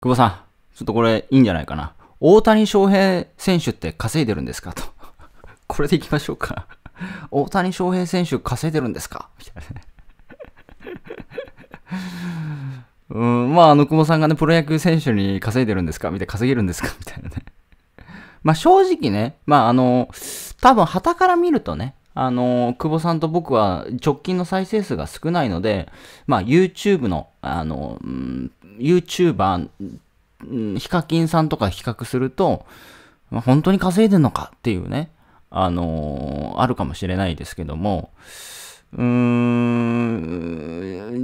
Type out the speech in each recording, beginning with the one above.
久保さん、ちょっとこれいいんじゃないかな。大谷翔平選手って稼いでるんですかと。これでいきましょうか。大谷翔平選手稼いでるんですかみたいなね。うん、まあ、あの、久保さんがね、プロ野球選手に稼いでるんですかみたいな、稼げるんですかみたいなね。まあ、正直ね、まあ、あの、多分、旗から見るとね、あの、久保さんと僕は直近の再生数が少ないので、まあ、YouTube の、あの、YouTuber、ヒカキンさんとか比較すると、本当に稼いでんのかっていうね、あのあるかもしれないですけども、うー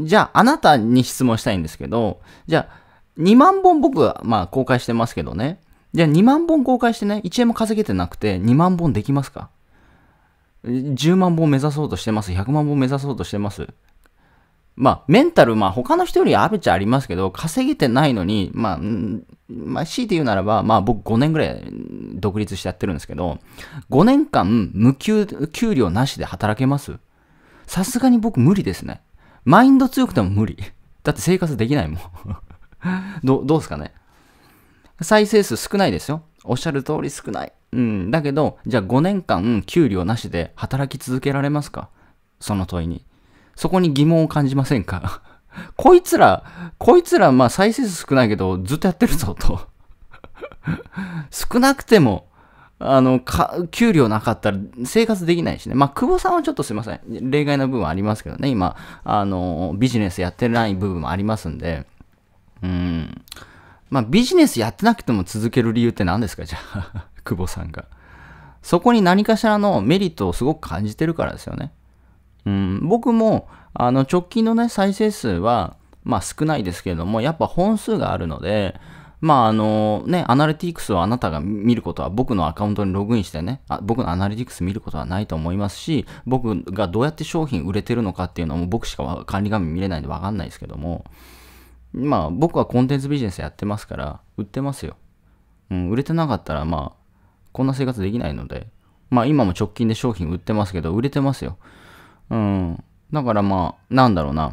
ん、じゃあ、あなたに質問したいんですけど、じゃあ、2万本僕は、まあ、公開してますけどね、じゃあ2万本公開してね、1円も稼げてなくて2万本できますか10万本目指そうとしてます。100万本目指そうとしてます。まあ、メンタル、まあ、他の人よりあるっちゃありますけど、稼げてないのに、まあ、まあ、強いて言うならば、まあ、僕5年ぐらい独立してやってるんですけど、5年間、無給、給料なしで働けますさすがに僕無理ですね。マインド強くても無理。だって生活できないもん。ど、どうすかね再生数少ないですよ。おっしゃる通り少ない。うん、だけど、じゃあ5年間給料なしで働き続けられますかその問いに。そこに疑問を感じませんか こいつら、こいつら、まあ再生数少ないけど、ずっとやってるぞと 少なくても、あの、か、給料なかったら生活できないしね。まあ、久保さんはちょっとすいません。例外な部分ありますけどね。今、あの、ビジネスやってない部分もありますんで。うん。まあ、ビジネスやってなくても続ける理由って何ですかじゃあ久保さんが。そこに何かしらのメリットをすごく感じてるからですよね。うん、僕もあの直近のね、再生数は、まあ少ないですけれども、やっぱ本数があるので、まああのね、アナリティクスをあなたが見ることは僕のアカウントにログインしてね、あ僕のアナリティクス見ることはないと思いますし、僕がどうやって商品売れてるのかっていうのも僕しか管理画面見れないんでわかんないですけども、まあ僕はコンテンツビジネスやってますから、売ってますよ。うん、売れてなかったらまあ、こんな生活できないので、まあ今も直近で商品売ってますけど、売れてますよ。うん。だからまあ、なんだろうな。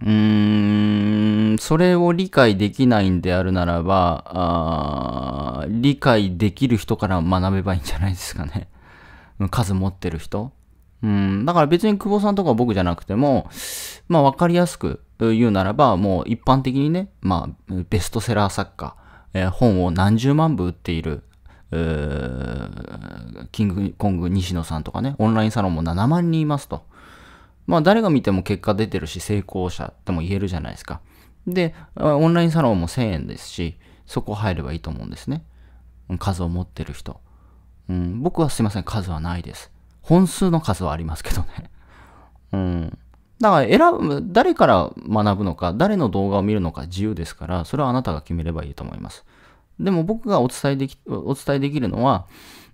うーん、それを理解できないんであるならば、理解できる人から学べばいいんじゃないですかね。数持ってる人。うん、だから別に久保さんとか僕じゃなくても、まあ分かりやすく言うならば、もう一般的にね、まあベストセラー作家、えー、本を何十万部売っている、キングコング西野さんとかね、オンラインサロンも7万人いますと。まあ誰が見ても結果出てるし、成功者っても言えるじゃないですか。で、オンラインサロンも1000円ですし、そこ入ればいいと思うんですね。数を持ってる人。うん、僕はすいません、数はないです。本数の数はありますけどね。うん。だから選ぶ、誰から学ぶのか、誰の動画を見るのか自由ですから、それはあなたが決めればいいと思います。でも僕がお伝えでき、お伝えできるのは、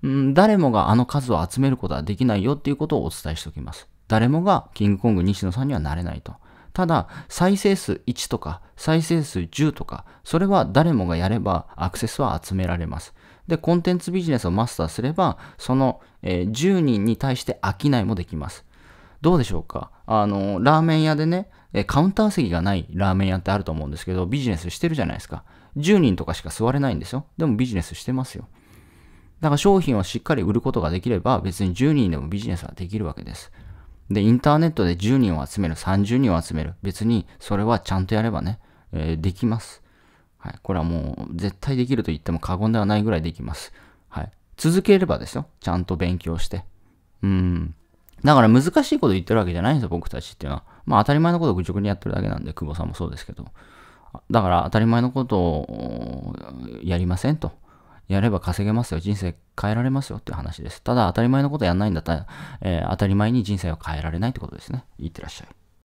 うん、誰もがあの数を集めることはできないよっていうことをお伝えしておきます。誰もがキングコング西野さんにはなれないと。ただ、再生数1とか、再生数10とか、それは誰もがやればアクセスは集められます。で、コンテンツビジネスをマスターすれば、その、え10人に対して商いもできます。どうでしょうかあの、ラーメン屋でね、で、カウンター席がないラーメン屋ってあると思うんですけど、ビジネスしてるじゃないですか。10人とかしか座れないんですよ。でもビジネスしてますよ。だから商品をしっかり売ることができれば、別に10人でもビジネスはできるわけです。で、インターネットで10人を集める、30人を集める。別に、それはちゃんとやればね、えー、できます。はい。これはもう、絶対できると言っても過言ではないぐらいできます。はい。続ければですよ。ちゃんと勉強して。うん。だから難しいこと言ってるわけじゃないんですよ、僕たちっていうのは。まあ当たり前のことを愚直にやってるだけなんで、久保さんもそうですけど。だから当たり前のことをやりませんと。やれば稼げますよ。人生変えられますよっていう話です。ただ当たり前のことやんないんだったら、えー、当たり前に人生は変えられないってことですね。いってらっしゃい。